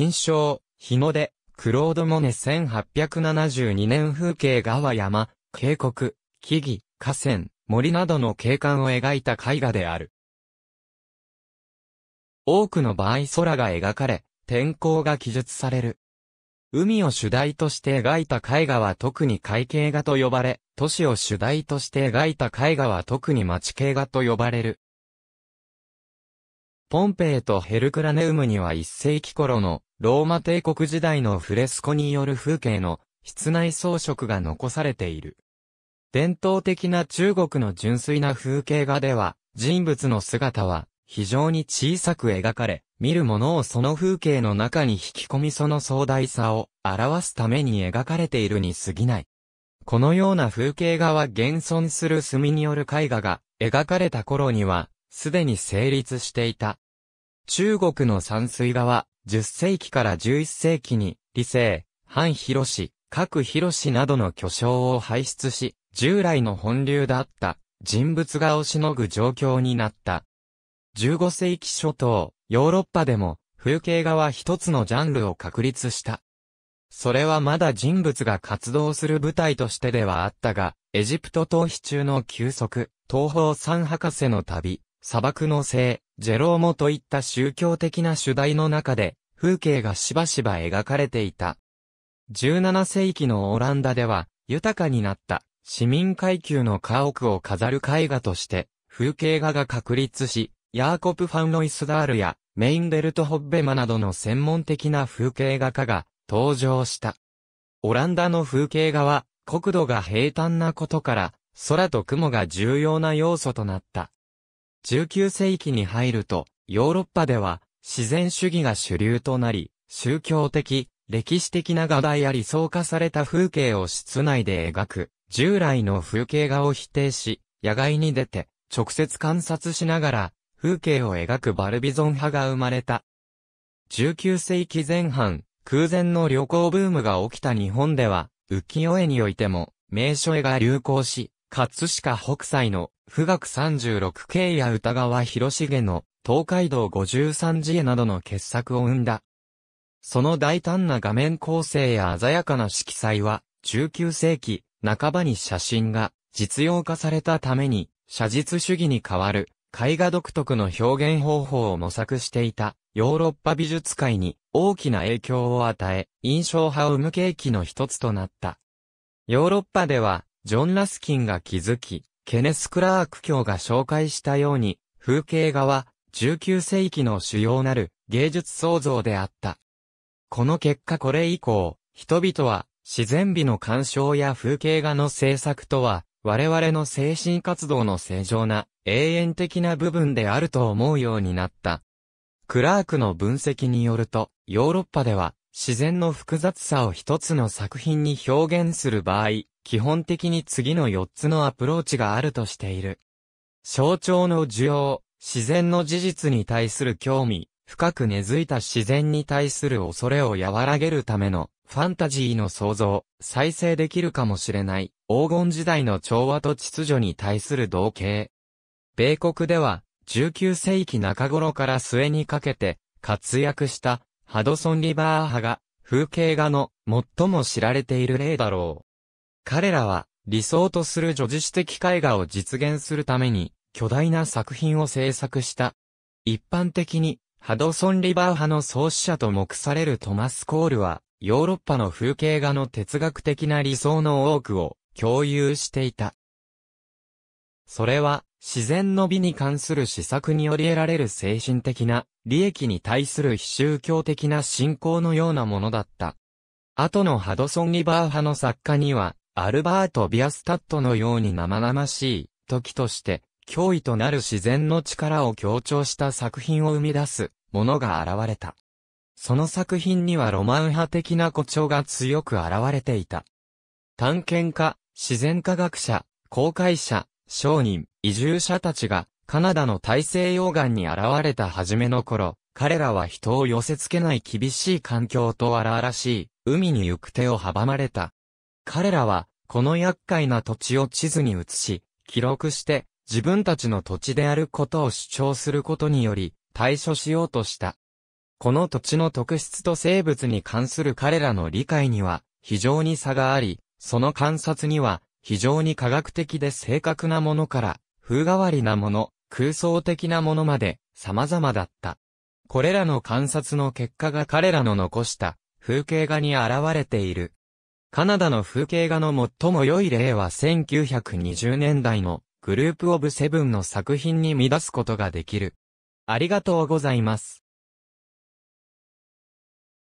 印象、紐で、クロード・モネ1872年風景画は山、渓谷、木々、河川、森などの景観を描いた絵画である。多くの場合空が描かれ、天候が記述される。海を主題として描いた絵画は特に海景画と呼ばれ、都市を主題として描いた絵画は特に町景画と呼ばれる。ポンペイとヘルクラネウムには1世紀頃のローマ帝国時代のフレスコによる風景の室内装飾が残されている。伝統的な中国の純粋な風景画では人物の姿は非常に小さく描かれ、見るものをその風景の中に引き込みその壮大さを表すために描かれているに過ぎない。このような風景画は現存する墨による絵画が描かれた頃にはすでに成立していた。中国の山水画は、10世紀から11世紀に、理性、反広氏、各広氏などの巨匠を輩出し、従来の本流だった人物画をしのぐ状況になった。15世紀初頭、ヨーロッパでも風景画は一つのジャンルを確立した。それはまだ人物が活動する舞台としてではあったが、エジプト逃避中の休息、東方三博士の旅、砂漠の聖、ジェローモといった宗教的な主題の中で、風景がしばしば描かれていた。17世紀のオランダでは、豊かになった市民階級の家屋を飾る絵画として、風景画が確立し、ヤーコプ・ファン・ロイスダールやメインベルト・ホッベマなどの専門的な風景画家が登場した。オランダの風景画は国土が平坦なことから空と雲が重要な要素となった。19世紀に入ると、ヨーロッパでは、自然主義が主流となり、宗教的、歴史的な画題や理想化された風景を室内で描く、従来の風景画を否定し、野外に出て、直接観察しながら、風景を描くバルビゾン派が生まれた。19世紀前半、空前の旅行ブームが起きた日本では、浮世絵においても、名所絵が流行し、葛飾北斎の、富岳36景や歌川広重の、東海道53次へなどの傑作を生んだ。その大胆な画面構成や鮮やかな色彩は、19世紀半ばに写真が実用化されたために、写実主義に代わる絵画独特の表現方法を模索していたヨーロッパ美術界に大きな影響を与え、印象派を生む契機の一つとなった。ヨーロッパではジョン・ラスキンが気づき、ケネス・クラーク教が紹介したように、風景画は19世紀の主要なる芸術創造であった。この結果これ以降、人々は自然美の鑑賞や風景画の制作とは、我々の精神活動の正常な永遠的な部分であると思うようになった。クラークの分析によると、ヨーロッパでは自然の複雑さを一つの作品に表現する場合、基本的に次の4つのアプローチがあるとしている。象徴の需要、自然の事実に対する興味、深く根付いた自然に対する恐れを和らげるためのファンタジーの創造、再生できるかもしれない黄金時代の調和と秩序に対する同型。米国では19世紀中頃から末にかけて活躍したハドソンリバー派が風景画の最も知られている例だろう。彼らは理想とする叙事詩的絵画を実現するために巨大な作品を制作した。一般的にハドソン・リバー派の創始者と目されるトマス・コールはヨーロッパの風景画の哲学的な理想の多くを共有していた。それは自然の美に関する施策により得られる精神的な利益に対する非宗教的な信仰のようなものだった。後のハドソン・リバー派の作家には、アルバート・ビアスタットのように生々しい時として脅威となる自然の力を強調した作品を生み出すものが現れた。その作品にはロマン派的な誇張が強く現れていた。探検家、自然科学者、公開者、商人、移住者たちがカナダの大西洋岸に現れた初めの頃、彼らは人を寄せ付けない厳しい環境と荒々しい海に行く手を阻まれた彼らは、この厄介な土地を地図に移し、記録して、自分たちの土地であることを主張することにより、対処しようとした。この土地の特質と生物に関する彼らの理解には、非常に差があり、その観察には、非常に科学的で正確なものから、風変わりなもの、空想的なものまで、様々だった。これらの観察の結果が彼らの残した、風景画に現れている。カナダの風景画の最も良い例は1920年代のグループオブセブンの作品に見出すことができる。ありがとうございます。